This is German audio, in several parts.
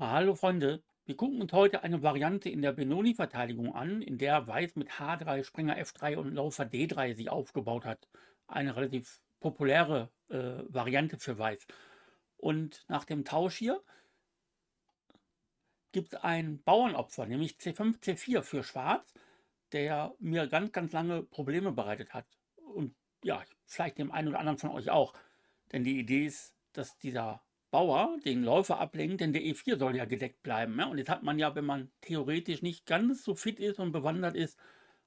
Ah, hallo Freunde, wir gucken uns heute eine Variante in der Benoni-Verteidigung an, in der Weiß mit H3, Springer F3 und Laufer D3 sich aufgebaut hat. Eine relativ populäre äh, Variante für Weiß. Und nach dem Tausch hier gibt es ein Bauernopfer, nämlich C5, C4 für Schwarz, der mir ganz, ganz lange Probleme bereitet hat. Und ja, vielleicht dem einen oder anderen von euch auch. Denn die Idee ist, dass dieser Bauer den Läufer ablenkt, denn der E4 soll ja gedeckt bleiben. Ja? Und jetzt hat man ja, wenn man theoretisch nicht ganz so fit ist und bewandert ist,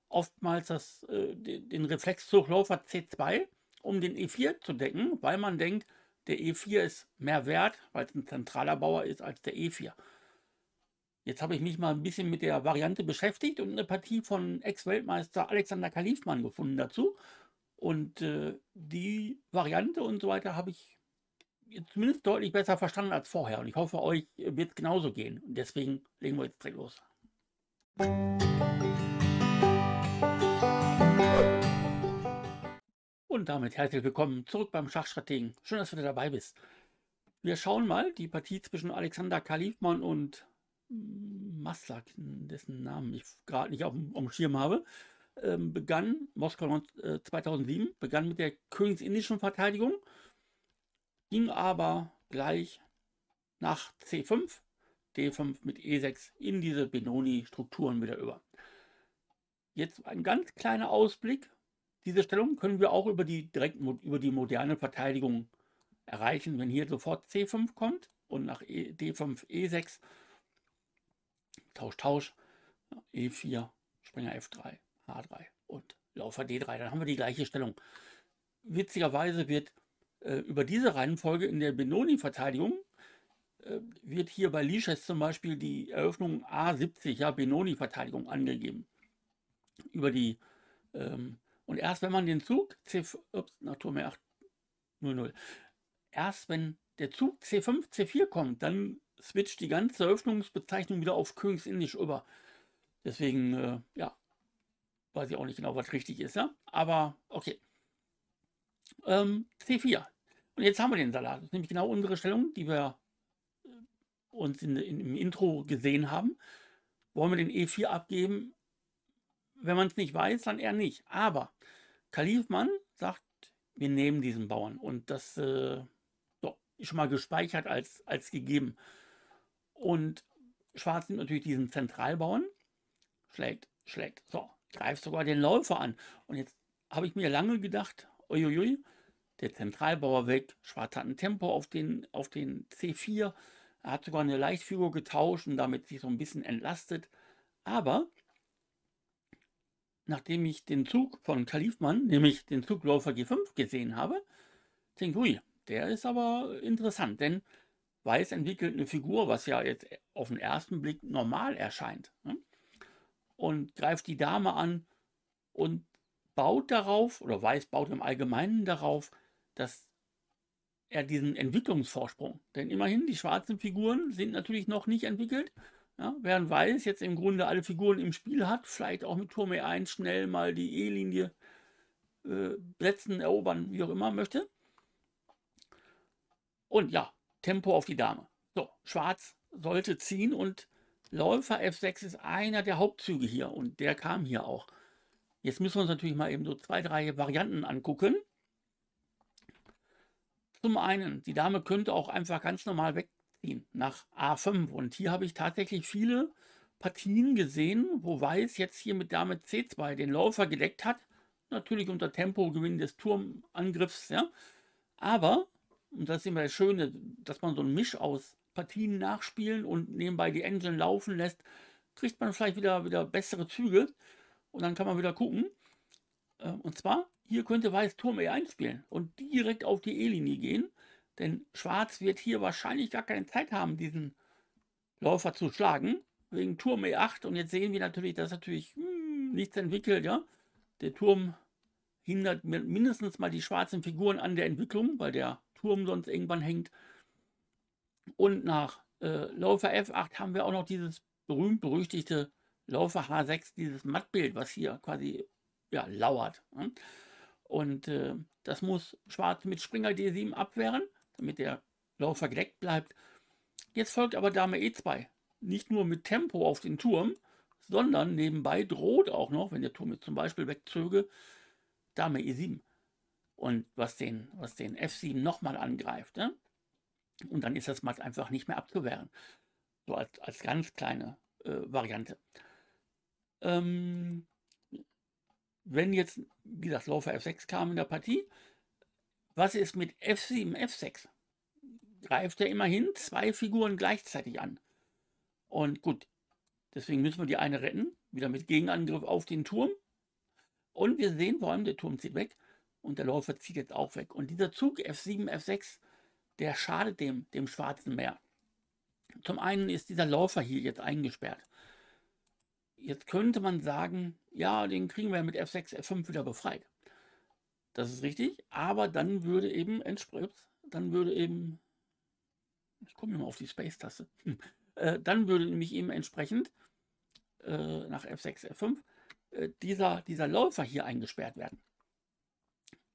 oftmals das, äh, den Reflexzugläufer C2, um den E4 zu decken, weil man denkt, der E4 ist mehr wert, weil es ein zentraler Bauer ist, als der E4. Jetzt habe ich mich mal ein bisschen mit der Variante beschäftigt und eine Partie von Ex-Weltmeister Alexander Kalifmann gefunden dazu. Und äh, die Variante und so weiter habe ich zumindest deutlich besser verstanden als vorher. Und ich hoffe, euch wird es genauso gehen. Und deswegen legen wir jetzt direkt los. Und damit herzlich willkommen zurück beim Schachstrategen. Schön, dass du wieder dabei bist. Wir schauen mal die Partie zwischen Alexander Kalifmann und Maslak, dessen Namen ich gerade nicht auf dem Schirm habe, ähm, begann, Moskau 2007, äh, begann mit der Königsindischen Verteidigung ging aber gleich nach C5, D5 mit E6 in diese Benoni-Strukturen wieder über. Jetzt ein ganz kleiner Ausblick. Diese Stellung können wir auch über die, direkt über die moderne Verteidigung erreichen, wenn hier sofort C5 kommt und nach e, D5 E6 Tausch, Tausch, E4, Springer F3, H3 und Laufer D3. Dann haben wir die gleiche Stellung. Witzigerweise wird äh, über diese Reihenfolge in der Benoni-Verteidigung äh, wird hier bei Liches zum Beispiel die Eröffnung A70, ja, Benoni-Verteidigung angegeben. Über die, ähm, und erst wenn man den Zug C, ups, nach Turm 8, 00, erst wenn der Zug C5, C4 kommt, dann switcht die ganze Eröffnungsbezeichnung wieder auf Königsindisch über. Deswegen, äh, ja, weiß ich auch nicht genau, was richtig ist, ja. Aber okay ähm, C4. Und jetzt haben wir den Salat. Das ist nämlich genau unsere Stellung, die wir äh, uns in, in, im Intro gesehen haben. Wollen wir den E4 abgeben? Wenn man es nicht weiß, dann eher nicht. Aber Kalifmann sagt, wir nehmen diesen Bauern. Und das äh, so, ist schon mal gespeichert als, als gegeben. Und Schwarz nimmt natürlich diesen Zentralbauern, schlägt, schlägt. So, greift sogar den Läufer an. Und jetzt habe ich mir lange gedacht, uiuiui, der Zentralbauer weg. Schwarz hat ein Tempo auf den, auf den C4. Er hat sogar eine Leichtfigur getauscht und damit sich so ein bisschen entlastet. Aber nachdem ich den Zug von Kalifmann, nämlich den Zugläufer G5 gesehen habe, denke ich, ui, der ist aber interessant, denn Weiß entwickelt eine Figur, was ja jetzt auf den ersten Blick normal erscheint. Ne? Und greift die Dame an und baut darauf oder Weiß baut im Allgemeinen darauf, dass er diesen Entwicklungsvorsprung, denn immerhin die schwarzen Figuren sind natürlich noch nicht entwickelt, ja, während Weiß jetzt im Grunde alle Figuren im Spiel hat, vielleicht auch mit Turm E1 schnell mal die E-Linie äh, setzen, erobern, wie auch immer möchte. Und ja, Tempo auf die Dame. So, Schwarz sollte ziehen und Läufer F6 ist einer der Hauptzüge hier und der kam hier auch. Jetzt müssen wir uns natürlich mal eben so zwei, drei Varianten angucken. Zum einen, die Dame könnte auch einfach ganz normal wegziehen nach A5. Und hier habe ich tatsächlich viele Partien gesehen, wo Weiß jetzt hier mit Dame C2 den Läufer gedeckt hat. Natürlich unter Tempogewinn des Turmangriffs, ja. Aber, und das ist immer das Schöne, dass man so einen Misch aus Partien nachspielen und nebenbei die Engine laufen lässt, kriegt man vielleicht wieder, wieder bessere Züge. Und dann kann man wieder gucken. Ähm, und zwar, hier könnte Weiß Turm E1 spielen und direkt auf die E-Linie gehen. Denn Schwarz wird hier wahrscheinlich gar keine Zeit haben, diesen Läufer zu schlagen. Wegen Turm E8. Und jetzt sehen wir natürlich, dass natürlich hm, nichts entwickelt. ja. Der Turm hindert mindestens mal die schwarzen Figuren an der Entwicklung, weil der Turm sonst irgendwann hängt. Und nach äh, Läufer F8 haben wir auch noch dieses berühmt-berüchtigte Laufe H6 dieses Mattbild, was hier quasi ja, lauert. Ne? Und äh, das muss Schwarz mit Springer D7 abwehren, damit der Laufer gedeckt bleibt. Jetzt folgt aber Dame E2. Nicht nur mit Tempo auf den Turm, sondern nebenbei droht auch noch, wenn der Turm jetzt zum Beispiel wegzöge, Dame E7. Und was den, was den F7 nochmal angreift. Ne? Und dann ist das Matt einfach nicht mehr abzuwehren. So als, als ganz kleine äh, Variante. Ähm, wenn jetzt, wie gesagt, Läufer F6 kam in der Partie, was ist mit F7, F6? Greift er immerhin zwei Figuren gleichzeitig an. Und gut, deswegen müssen wir die eine retten, wieder mit Gegenangriff auf den Turm. Und wir sehen vor allem, der Turm zieht weg und der Läufer zieht jetzt auch weg. Und dieser Zug F7, F6, der schadet dem, dem Schwarzen mehr. Zum einen ist dieser Läufer hier jetzt eingesperrt. Jetzt könnte man sagen, ja, den kriegen wir mit F6, F5 wieder befreit. Das ist richtig, aber dann würde eben Endspritz, dann würde eben, ich komme mal auf die Space-Taste, hm, äh, dann würde nämlich eben entsprechend äh, nach F6, F5 äh, dieser, dieser Läufer hier eingesperrt werden.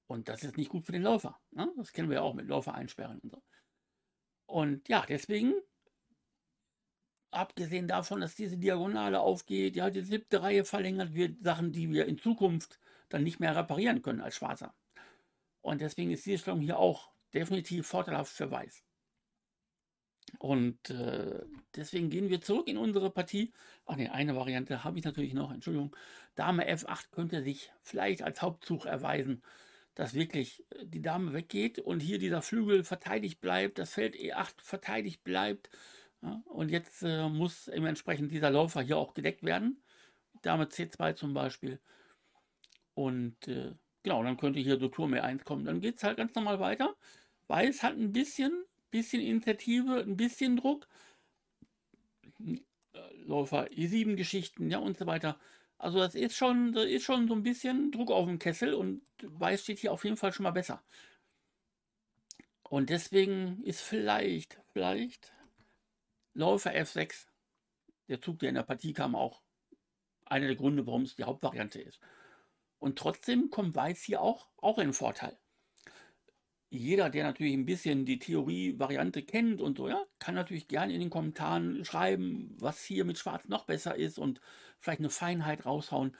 Und das ist nicht gut für den Läufer. Ne? Das kennen wir ja auch mit Läufer einsperren und so. Und ja, deswegen abgesehen davon, dass diese Diagonale aufgeht, ja, die siebte Reihe verlängert wird, Sachen, die wir in Zukunft dann nicht mehr reparieren können als Schwarzer. Und deswegen ist diese Stellung hier auch definitiv vorteilhaft für Weiß. Und äh, deswegen gehen wir zurück in unsere Partie. Ach ne, eine Variante habe ich natürlich noch, Entschuldigung. Dame F8 könnte sich vielleicht als Hauptzug erweisen, dass wirklich äh, die Dame weggeht und hier dieser Flügel verteidigt bleibt, das Feld E8 verteidigt bleibt ja, und jetzt äh, muss eben entsprechend dieser Läufer hier auch gedeckt werden. Dame C2 zum Beispiel. Und äh, genau, dann könnte hier so Turm E1 kommen. Dann geht es halt ganz normal weiter. Weiß hat ein bisschen, bisschen Initiative, ein bisschen Druck. Äh, Läufer E7-Geschichten, ja, und so weiter. Also das ist schon, das ist schon so ein bisschen Druck auf dem Kessel und Weiß steht hier auf jeden Fall schon mal besser. Und deswegen ist vielleicht, vielleicht Läufer F6, der Zug, der in der Partie kam, auch einer der Gründe, warum es die Hauptvariante ist. Und trotzdem kommt Weiß hier auch, auch in Vorteil. Jeder, der natürlich ein bisschen die Theorie-Variante kennt und so, ja, kann natürlich gerne in den Kommentaren schreiben, was hier mit Schwarz noch besser ist und vielleicht eine Feinheit raushauen.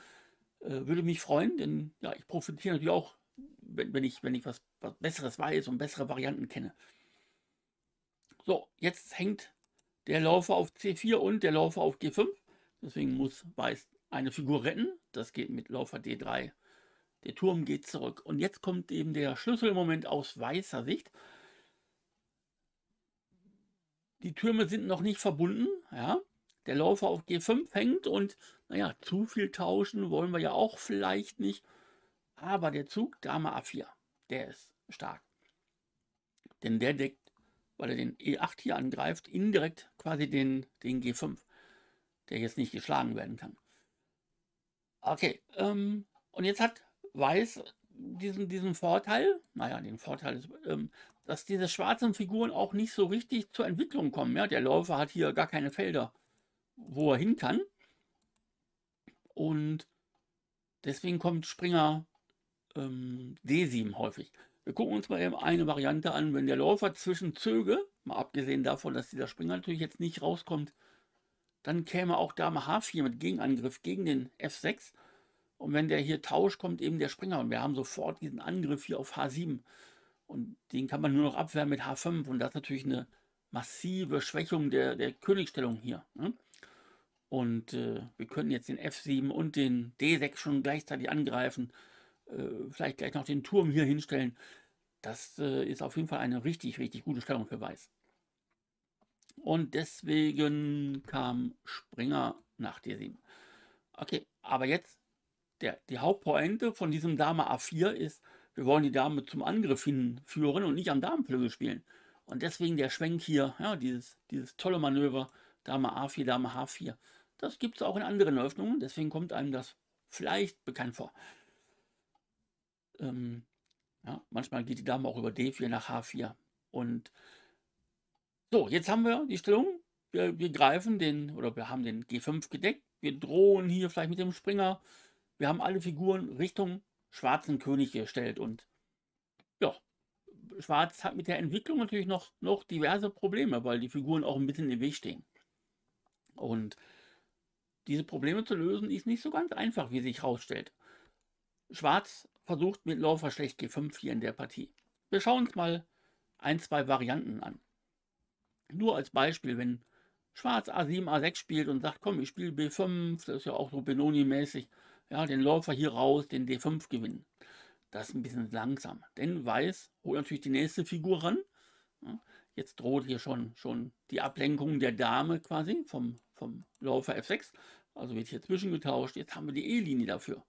Äh, würde mich freuen, denn ja, ich profitiere natürlich auch, wenn, wenn ich, wenn ich was, was Besseres weiß und bessere Varianten kenne. So, jetzt hängt der Läufer auf C4 und der Läufer auf G5. Deswegen muss Weiß eine Figur retten. Das geht mit Läufer D3. Der Turm geht zurück. Und jetzt kommt eben der Schlüsselmoment aus weißer Sicht. Die Türme sind noch nicht verbunden. Ja. Der Läufer auf G5 hängt und naja, zu viel tauschen wollen wir ja auch vielleicht nicht. Aber der Zug Dame A4, der ist stark. Denn der deckt weil er den E8 hier angreift, indirekt quasi den, den G5, der jetzt nicht geschlagen werden kann. Okay, ähm, und jetzt hat Weiß diesen, diesen Vorteil, naja, den Vorteil ist, ähm, dass diese schwarzen Figuren auch nicht so richtig zur Entwicklung kommen. Ja? Der Läufer hat hier gar keine Felder, wo er hin kann. Und deswegen kommt Springer ähm, D7 häufig. Wir gucken uns mal eben eine Variante an, wenn der Läufer zwischen Zöge, mal abgesehen davon, dass dieser Springer natürlich jetzt nicht rauskommt, dann käme auch Dame H4 mit Gegenangriff gegen den F6. Und wenn der hier tauscht, kommt eben der Springer. Und wir haben sofort diesen Angriff hier auf H7. Und den kann man nur noch abwehren mit H5. Und das ist natürlich eine massive Schwächung der, der Königsstellung hier. Ne? Und äh, wir können jetzt den F7 und den D6 schon gleichzeitig angreifen. Äh, vielleicht gleich noch den Turm hier hinstellen. Das äh, ist auf jeden Fall eine richtig, richtig gute Stellung für Weiß. Und deswegen kam Springer nach D7. Okay, aber jetzt der, die Hauptpointe von diesem Dame A4 ist, wir wollen die Dame zum Angriff hinführen und nicht am Damenflügel spielen. Und deswegen der Schwenk hier, ja, dieses, dieses tolle Manöver, Dame A4, Dame H4. Das gibt es auch in anderen Öffnungen, deswegen kommt einem das vielleicht bekannt vor. Ähm, ja, manchmal geht die Dame auch über D4 nach H4. Und so, jetzt haben wir die Stellung. Wir, wir greifen den, oder wir haben den G5 gedeckt. Wir drohen hier vielleicht mit dem Springer. Wir haben alle Figuren Richtung schwarzen König gestellt. Und ja, Schwarz hat mit der Entwicklung natürlich noch, noch diverse Probleme, weil die Figuren auch ein bisschen im Weg stehen. Und diese Probleme zu lösen, ist nicht so ganz einfach, wie sich herausstellt. Schwarz versucht mit Läufer schlecht G5 hier in der Partie. Wir schauen uns mal ein, zwei Varianten an. Nur als Beispiel, wenn Schwarz A7, A6 spielt und sagt, komm, ich spiele B5, das ist ja auch so Benoni-mäßig, ja, den Läufer hier raus, den D5 gewinnen. Das ist ein bisschen langsam, denn Weiß holt natürlich die nächste Figur ran. Jetzt droht hier schon, schon die Ablenkung der Dame quasi vom, vom Läufer F6. Also wird hier zwischengetauscht. Jetzt haben wir die E-Linie dafür.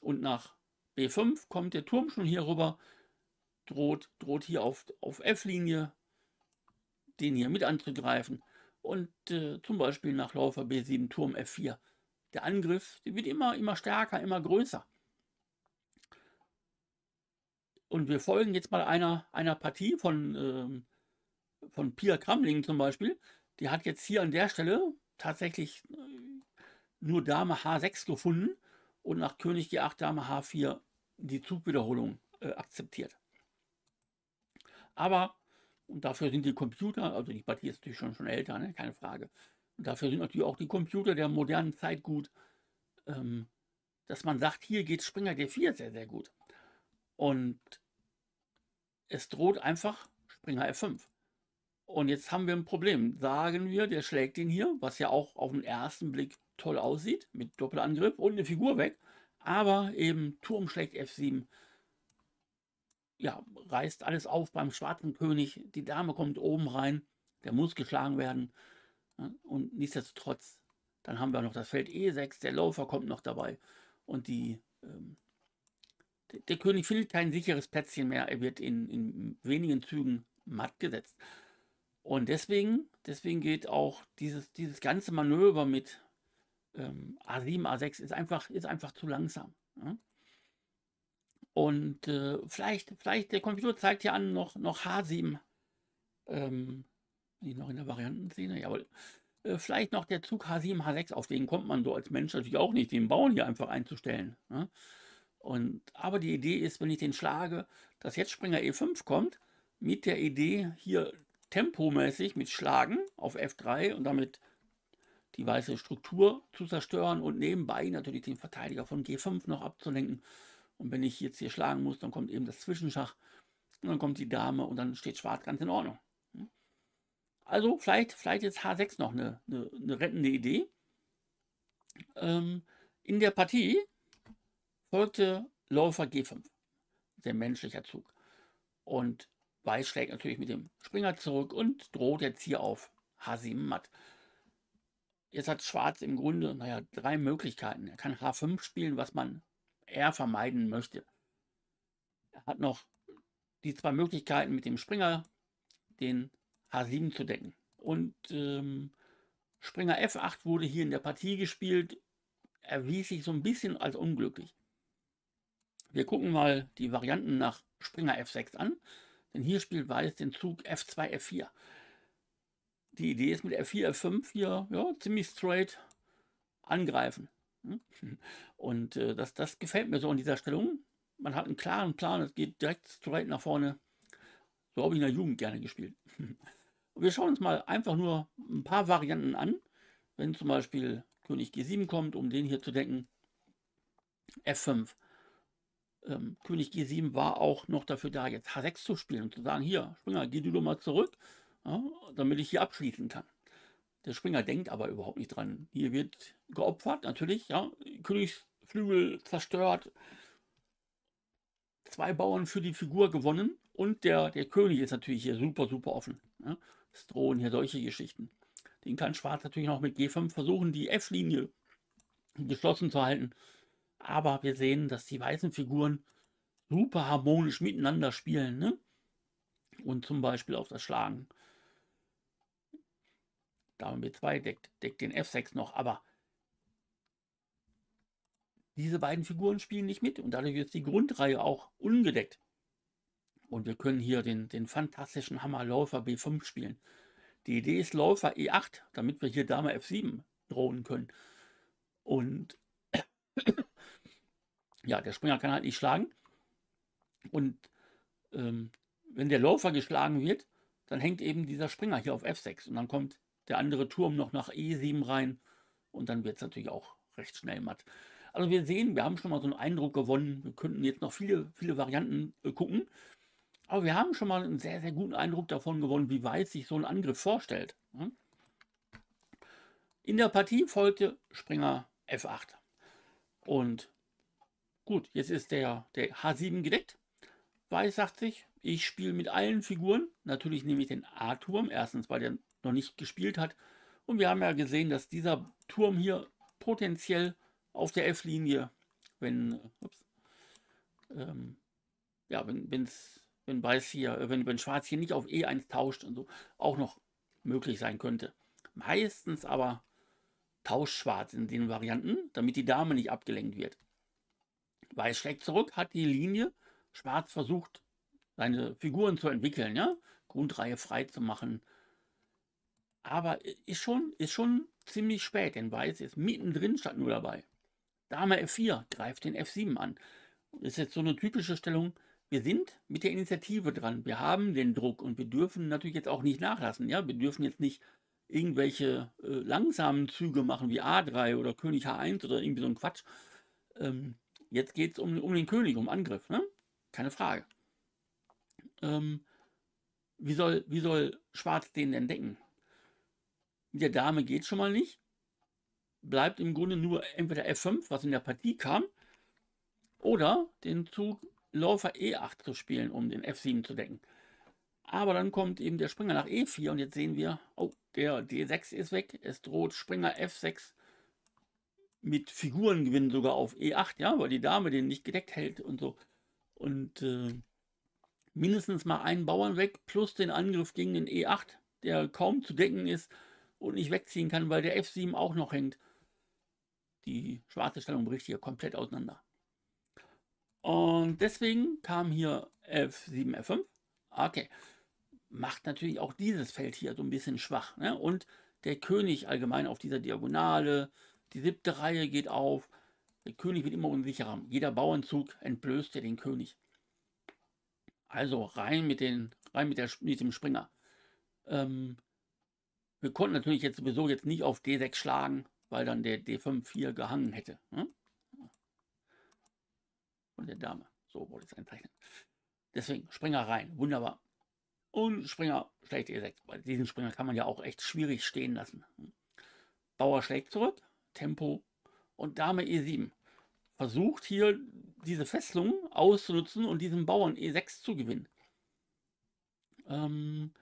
Und nach B5 kommt der Turm schon hier rüber, droht, droht hier auf, auf F-Linie, den hier mit anzugreifen. Und äh, zum Beispiel nach Läufer B7, Turm F4. Der Angriff der wird immer, immer stärker, immer größer. Und wir folgen jetzt mal einer, einer Partie von, ähm, von Pia Kramling zum Beispiel. Die hat jetzt hier an der Stelle tatsächlich äh, nur Dame H6 gefunden und nach König G8 Dame H4 die Zugwiederholung äh, akzeptiert. Aber, und dafür sind die Computer, also die Partie ist natürlich schon, schon älter, ne? keine Frage, und dafür sind natürlich auch die Computer der modernen Zeit gut, ähm, dass man sagt, hier geht Springer D4 sehr, sehr gut. Und es droht einfach Springer F5. Und jetzt haben wir ein Problem. Sagen wir, der schlägt den hier, was ja auch auf den ersten Blick toll aussieht, mit Doppelangriff und eine Figur weg, aber eben Turm schlägt F7, ja, reißt alles auf beim schwarzen König, die Dame kommt oben rein, der muss geschlagen werden und nichtsdestotrotz, dann haben wir noch das Feld E6, der Läufer kommt noch dabei und die, ähm, der, der König findet kein sicheres Plätzchen mehr, er wird in, in wenigen Zügen matt gesetzt. Und deswegen, deswegen geht auch dieses, dieses ganze Manöver mit ähm, A7, A6 ist einfach, ist einfach zu langsam. Ja? Und äh, vielleicht, vielleicht, der Computer zeigt ja an noch, noch H7. Ähm, nicht noch in der Variantenszene, jawohl. Äh, vielleicht noch der Zug H7, H6, auf den kommt man so als Mensch natürlich auch nicht, den Bauern hier einfach einzustellen. Ja? Und, aber die Idee ist, wenn ich den schlage, dass jetzt Springer E5 kommt, mit der Idee hier tempomäßig mit Schlagen auf F3 und damit die weiße Struktur zu zerstören und nebenbei natürlich den Verteidiger von G5 noch abzulenken. Und wenn ich jetzt hier schlagen muss, dann kommt eben das Zwischenschach und dann kommt die Dame und dann steht Schwarz ganz in Ordnung. Also vielleicht, vielleicht jetzt H6 noch eine, eine, eine rettende Idee. Ähm, in der Partie folgte Läufer G5, sehr menschlicher Zug. Und Weiß schlägt natürlich mit dem Springer zurück und droht jetzt hier auf H7 matt. Jetzt hat Schwarz im Grunde, naja, drei Möglichkeiten. Er kann H5 spielen, was man eher vermeiden möchte. Er hat noch die zwei Möglichkeiten mit dem Springer, den H7 zu decken. Und ähm, Springer F8 wurde hier in der Partie gespielt, erwies sich so ein bisschen als unglücklich. Wir gucken mal die Varianten nach Springer F6 an, denn hier spielt Weiß den Zug F2, F4 die Idee ist mit F4, F5 hier ja, ziemlich straight angreifen. Und äh, das, das gefällt mir so an dieser Stellung. Man hat einen klaren Plan, es geht direkt straight nach vorne. So habe ich in der Jugend gerne gespielt. Und wir schauen uns mal einfach nur ein paar Varianten an. Wenn zum Beispiel König G7 kommt, um den hier zu decken, F5. Ähm, König G7 war auch noch dafür da, jetzt H6 zu spielen und zu sagen, hier, Springer, geh du doch mal zurück ja, damit ich hier abschließen kann. Der Springer denkt aber überhaupt nicht dran. Hier wird geopfert, natürlich, ja, Königsflügel zerstört, zwei Bauern für die Figur gewonnen und der, der König ist natürlich hier super, super offen. Ja. Es drohen hier solche Geschichten. Den kann Schwarz natürlich noch mit G5 versuchen, die F-Linie geschlossen zu halten. Aber wir sehen, dass die weißen Figuren super harmonisch miteinander spielen. Ne? Und zum Beispiel auf das Schlagen Dame B2 deckt, deckt den F6 noch, aber diese beiden Figuren spielen nicht mit und dadurch ist die Grundreihe auch ungedeckt. Und wir können hier den, den fantastischen Hammer Läufer B5 spielen. Die Idee ist Läufer E8, damit wir hier Dame F7 drohen können. Und ja, der Springer kann halt nicht schlagen. Und ähm, wenn der Läufer geschlagen wird, dann hängt eben dieser Springer hier auf F6 und dann kommt der andere Turm noch nach E7 rein und dann wird es natürlich auch recht schnell matt. Also wir sehen, wir haben schon mal so einen Eindruck gewonnen. Wir könnten jetzt noch viele, viele Varianten äh, gucken. Aber wir haben schon mal einen sehr, sehr guten Eindruck davon gewonnen, wie weit sich so ein Angriff vorstellt. Hm? In der Partie folgte Springer F8. Und gut, jetzt ist der, der H7 gedeckt. Weiß sagt sich, ich spiele mit allen Figuren. Natürlich nehme ich den A-Turm, erstens, weil der noch nicht gespielt hat. Und wir haben ja gesehen, dass dieser Turm hier potenziell auf der F-Linie, wenn, ups, ähm, ja, wenn, wenn's, wenn weiß hier, äh, wenn, wenn schwarz hier nicht auf E1 tauscht und so, auch noch möglich sein könnte. Meistens aber tauscht schwarz in den Varianten, damit die Dame nicht abgelenkt wird. Weiß schlägt zurück, hat die Linie, schwarz versucht seine Figuren zu entwickeln, ja? Grundreihe frei zu machen. Aber ist schon, ist schon ziemlich spät, denn Weiß ist mittendrin statt nur dabei. Dame F4 greift den F7 an. Das ist jetzt so eine typische Stellung. Wir sind mit der Initiative dran. Wir haben den Druck und wir dürfen natürlich jetzt auch nicht nachlassen. Ja? Wir dürfen jetzt nicht irgendwelche äh, langsamen Züge machen wie A3 oder König H1 oder irgendwie so ein Quatsch. Ähm, jetzt geht es um, um den König, um Angriff. Ne? Keine Frage. Ähm, wie, soll, wie soll Schwarz den entdecken? Mit der Dame geht schon mal nicht. Bleibt im Grunde nur entweder F5, was in der Partie kam, oder den Zug Läufer E8 zu spielen, um den F7 zu decken. Aber dann kommt eben der Springer nach E4 und jetzt sehen wir, oh, der D6 ist weg. Es droht Springer F6 mit Figurengewinn sogar auf E8, ja, weil die Dame den nicht gedeckt hält und so. Und äh, mindestens mal einen Bauern weg, plus den Angriff gegen den E8, der kaum zu decken ist und nicht wegziehen kann, weil der F7 auch noch hängt. Die schwarze Stellung bricht hier komplett auseinander. Und deswegen kam hier F7, F5. Okay. Macht natürlich auch dieses Feld hier so ein bisschen schwach. Ne? Und der König allgemein auf dieser Diagonale, die siebte Reihe geht auf. Der König wird immer unsicherer. Jeder Bauernzug entblößt ja den König. Also rein mit, den, rein mit, der, mit dem Springer. Ähm, wir konnten natürlich jetzt sowieso jetzt nicht auf D6 schlagen, weil dann der D5 4 gehangen hätte. Hm? Von der Dame. So wollte ich es einzeichnen. Deswegen Springer rein. Wunderbar. Und Springer schlägt E6. Bei diesen Springer kann man ja auch echt schwierig stehen lassen. Bauer schlägt zurück. Tempo. Und Dame E7 versucht hier diese Fesselung auszunutzen und diesen Bauern E6 zu gewinnen. Ähm,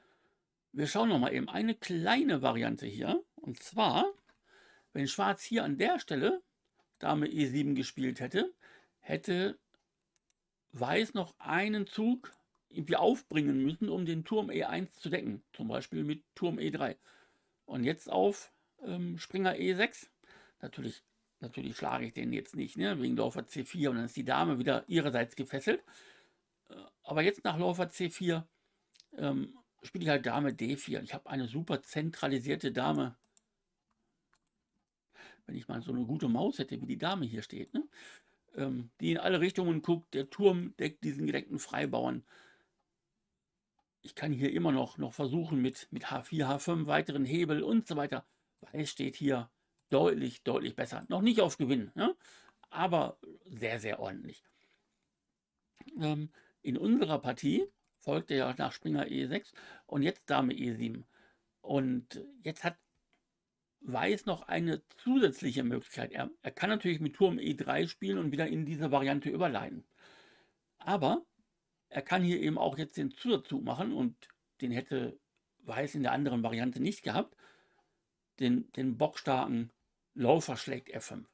wir schauen nochmal eben eine kleine Variante hier. Und zwar, wenn Schwarz hier an der Stelle Dame E7 gespielt hätte, hätte Weiß noch einen Zug irgendwie aufbringen müssen, um den Turm E1 zu decken. Zum Beispiel mit Turm E3. Und jetzt auf ähm, Springer E6. Natürlich Natürlich schlage ich den jetzt nicht, ne? wegen Läufer C4 und dann ist die Dame wieder ihrerseits gefesselt. Äh, aber jetzt nach Läufer C4 ähm, spiele ich halt Dame D4. Ich habe eine super zentralisierte Dame. Wenn ich mal so eine gute Maus hätte, wie die Dame hier steht, ne? ähm, die in alle Richtungen guckt, der Turm deckt diesen gedeckten Freibauern. Ich kann hier immer noch, noch versuchen mit, mit H4, H5, weiteren Hebel und so weiter. Weiß steht hier deutlich, deutlich besser. Noch nicht auf Gewinn, ne? aber sehr, sehr ordentlich. Ähm, in unserer Partie folgte ja nach Springer E6 und jetzt Dame E7. Und jetzt hat Weiß noch eine zusätzliche Möglichkeit. Er, er kann natürlich mit Turm E3 spielen und wieder in diese Variante überleiten. Aber er kann hier eben auch jetzt den Zusatzzug machen und den hätte Weiß in der anderen Variante nicht gehabt. Den, den bockstarken Laufer schlägt F5.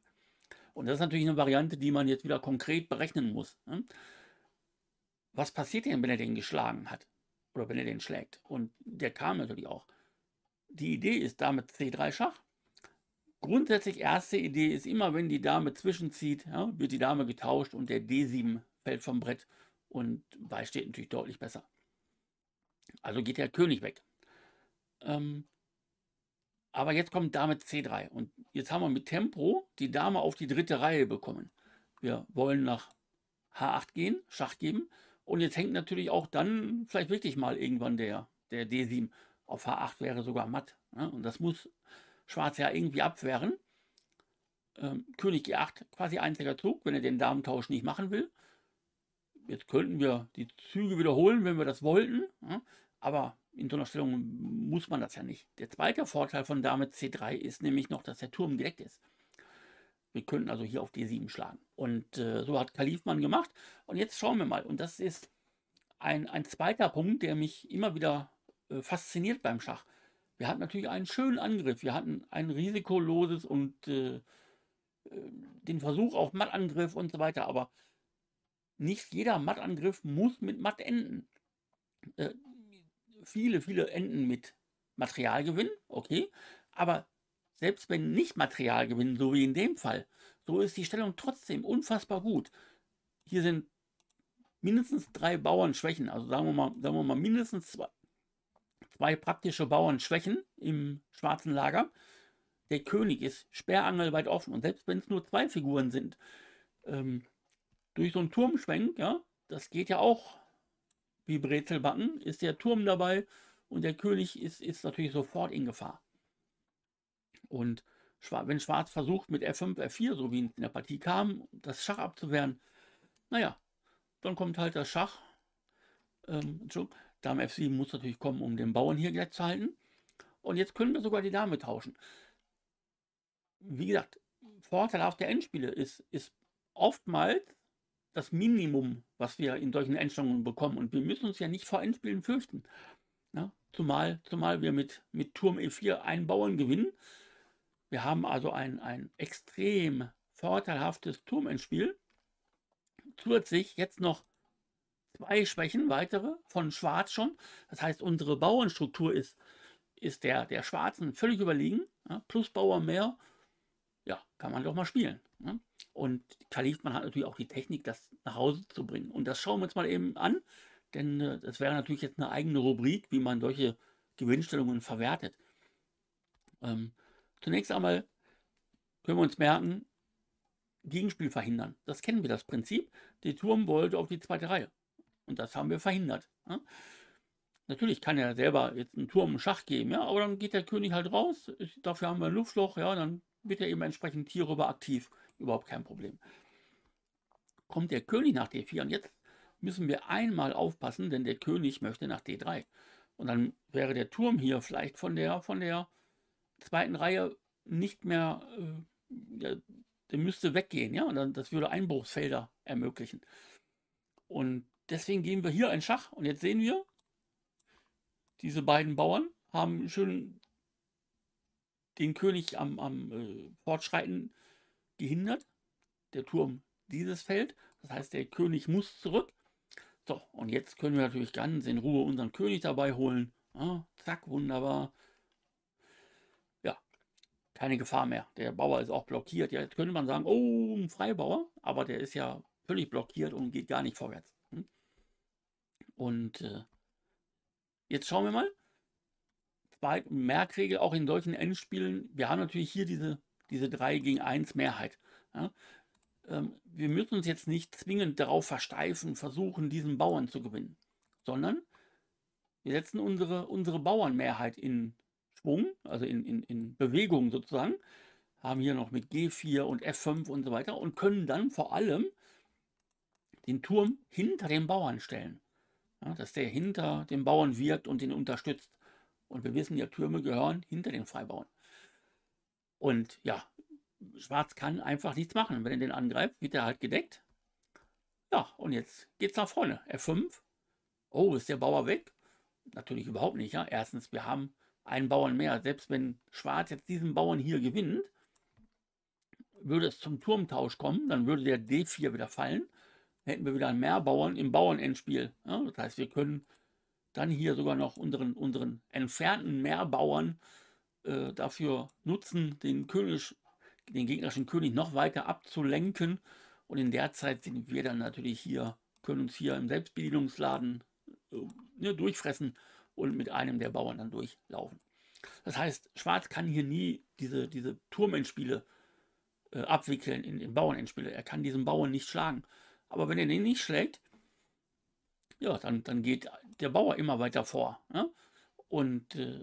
Und das ist natürlich eine Variante, die man jetzt wieder konkret berechnen muss. Ne? Was passiert denn, wenn er den geschlagen hat? Oder wenn er den schlägt? Und der kam natürlich auch. Die Idee ist damit C3 Schach. Grundsätzlich erste Idee ist immer, wenn die Dame zwischenzieht, wird die Dame getauscht und der D7 fällt vom Brett und steht natürlich deutlich besser. Also geht der König weg. Ähm, aber jetzt kommt Dame C3 und jetzt haben wir mit Tempo die Dame auf die dritte Reihe bekommen. Wir wollen nach H8 gehen, Schach geben und jetzt hängt natürlich auch dann vielleicht wirklich mal irgendwann der, der D7 auf H8 wäre sogar matt. Ne? Und das muss Schwarz ja irgendwie abwehren. Ähm, König G8 quasi einziger Zug, wenn er den Damentausch nicht machen will. Jetzt könnten wir die Züge wiederholen, wenn wir das wollten. Ne? Aber in so einer Stellung muss man das ja nicht. Der zweite Vorteil von Dame C3 ist nämlich noch, dass der Turm gedeckt ist. Wir könnten also hier auf D7 schlagen. Und äh, so hat Kalifmann gemacht. Und jetzt schauen wir mal. Und das ist ein, ein zweiter Punkt, der mich immer wieder äh, fasziniert beim Schach. Wir hatten natürlich einen schönen Angriff. Wir hatten ein risikoloses und äh, äh den Versuch auf Mattangriff und so weiter. Aber nicht jeder Mattangriff muss mit Matt enden. Äh, viele, viele Enden mit Materialgewinn, okay, aber selbst wenn nicht Materialgewinn, so wie in dem Fall, so ist die Stellung trotzdem unfassbar gut. Hier sind mindestens drei Bauernschwächen, also sagen wir mal, sagen wir mal mindestens zwei, zwei praktische Bauernschwächen im schwarzen Lager. Der König ist sperrangelweit offen und selbst wenn es nur zwei Figuren sind, ähm, durch so einen Turmschwenk, ja, das geht ja auch wie Brezelbacken, ist der Turm dabei und der König ist, ist natürlich sofort in Gefahr. Und wenn Schwarz versucht mit F5, F4, so wie in der Partie kam, das Schach abzuwehren, naja, dann kommt halt das Schach. Ähm, Dame F7 muss natürlich kommen, um den Bauern hier gleich zu halten. Und jetzt können wir sogar die Dame tauschen. Wie gesagt, Vorteil der Endspiele ist, ist oftmals, das Minimum, was wir in solchen Einstellungen bekommen. Und wir müssen uns ja nicht vor Endspielen fürchten. Ja? Zumal, zumal wir mit, mit Turm E4 einen Bauern gewinnen. Wir haben also ein, ein extrem vorteilhaftes Turmendspiel. Zusätzlich jetzt noch zwei Schwächen, weitere von Schwarz schon. Das heißt, unsere Bauernstruktur ist, ist der, der Schwarzen völlig überlegen. Ja? Plus Bauer mehr, ja, kann man doch mal spielen. Ne? Und Kalifmann hat natürlich auch die Technik, das nach Hause zu bringen. Und das schauen wir uns mal eben an, denn äh, das wäre natürlich jetzt eine eigene Rubrik, wie man solche Gewinnstellungen verwertet. Ähm, zunächst einmal können wir uns merken, Gegenspiel verhindern. Das kennen wir, das Prinzip. Der Turm wollte auf die zweite Reihe. Und das haben wir verhindert. Ja? Ne? Natürlich kann er selber jetzt einen Turm im Schach geben, ja, aber dann geht der König halt raus. Dafür haben wir ein Luftloch, ja, dann wird er eben entsprechend hierüber aktiv überhaupt kein Problem. Kommt der König nach D4 und jetzt müssen wir einmal aufpassen, denn der König möchte nach D3. Und dann wäre der Turm hier vielleicht von der, von der zweiten Reihe nicht mehr, äh, der, der, müsste weggehen, ja, und dann, das würde Einbruchsfelder ermöglichen. Und deswegen gehen wir hier ein Schach und jetzt sehen wir, diese beiden Bauern haben schön den König am, am äh, Fortschreiten gehindert. Der Turm dieses Feld. Das heißt, der König muss zurück. So, und jetzt können wir natürlich ganz in Ruhe unseren König dabei holen. Ah, zack, wunderbar. Ja, keine Gefahr mehr. Der Bauer ist auch blockiert. Ja, jetzt könnte man sagen, oh, ein Freibauer. Aber der ist ja völlig blockiert und geht gar nicht vorwärts. Hm? Und äh, jetzt schauen wir mal. Merkregel auch in solchen Endspielen. Wir haben natürlich hier diese diese 3 gegen 1 Mehrheit. Ja? Ähm, wir müssen uns jetzt nicht zwingend darauf versteifen, versuchen, diesen Bauern zu gewinnen, sondern wir setzen unsere, unsere Bauernmehrheit in Schwung, also in, in, in Bewegung sozusagen, haben hier noch mit G4 und F5 und so weiter und können dann vor allem den Turm hinter den Bauern stellen. Ja, dass der hinter den Bauern wirkt und den unterstützt. Und wir wissen ja, Türme gehören hinter den Freibauern. Und ja, Schwarz kann einfach nichts machen. Wenn er den angreift, wird er halt gedeckt. Ja, und jetzt geht's nach vorne. F5. Oh, ist der Bauer weg? Natürlich überhaupt nicht. Ja? Erstens, wir haben einen Bauern mehr. Selbst wenn Schwarz jetzt diesen Bauern hier gewinnt, würde es zum Turmtausch kommen, dann würde der D4 wieder fallen. Dann hätten wir wieder mehr Bauern im Bauernendspiel. Ja? Das heißt, wir können dann hier sogar noch unseren, unseren entfernten Mehrbauern Bauern äh, dafür nutzen, den, König, den gegnerischen König noch weiter abzulenken. Und in der Zeit sind wir dann natürlich hier, können uns hier im Selbstbedienungsladen äh, ne, durchfressen und mit einem der Bauern dann durchlaufen. Das heißt, Schwarz kann hier nie diese, diese Turmendspiele äh, abwickeln in, den Bauernendspiele. Er kann diesen Bauern nicht schlagen. Aber wenn er den nicht schlägt, ja, dann, dann geht der Bauer immer weiter vor. Ja? Ne? Und äh,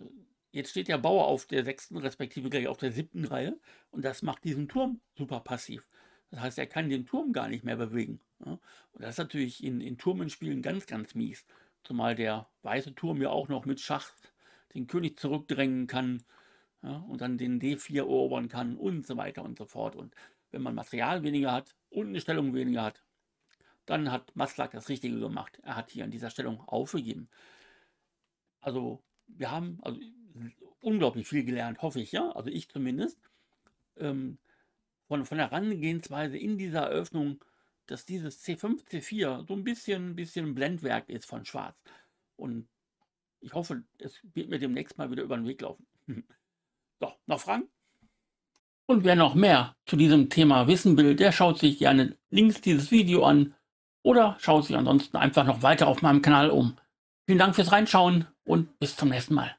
Jetzt steht der Bauer auf der sechsten, respektive gleich auf der siebten Reihe und das macht diesen Turm super passiv. Das heißt, er kann den Turm gar nicht mehr bewegen. Und das ist natürlich in, in Turmenspielen ganz, ganz mies. Zumal der weiße Turm ja auch noch mit Schach den König zurückdrängen kann und dann den D4 erobern kann und so weiter und so fort. Und wenn man Material weniger hat und eine Stellung weniger hat, dann hat Maslak das Richtige gemacht. Er hat hier an dieser Stellung aufgegeben. Also wir haben, also unglaublich viel gelernt, hoffe ich, ja, also ich zumindest, ähm, von, von der Herangehensweise in dieser Eröffnung, dass dieses C5, C4 so ein bisschen, ein bisschen Blendwerk ist von Schwarz. Und ich hoffe, es wird mir demnächst mal wieder über den Weg laufen. so, noch Fragen? Und wer noch mehr zu diesem Thema wissen will, der schaut sich gerne links dieses Video an oder schaut sich ansonsten einfach noch weiter auf meinem Kanal um. Vielen Dank fürs Reinschauen und bis zum nächsten Mal.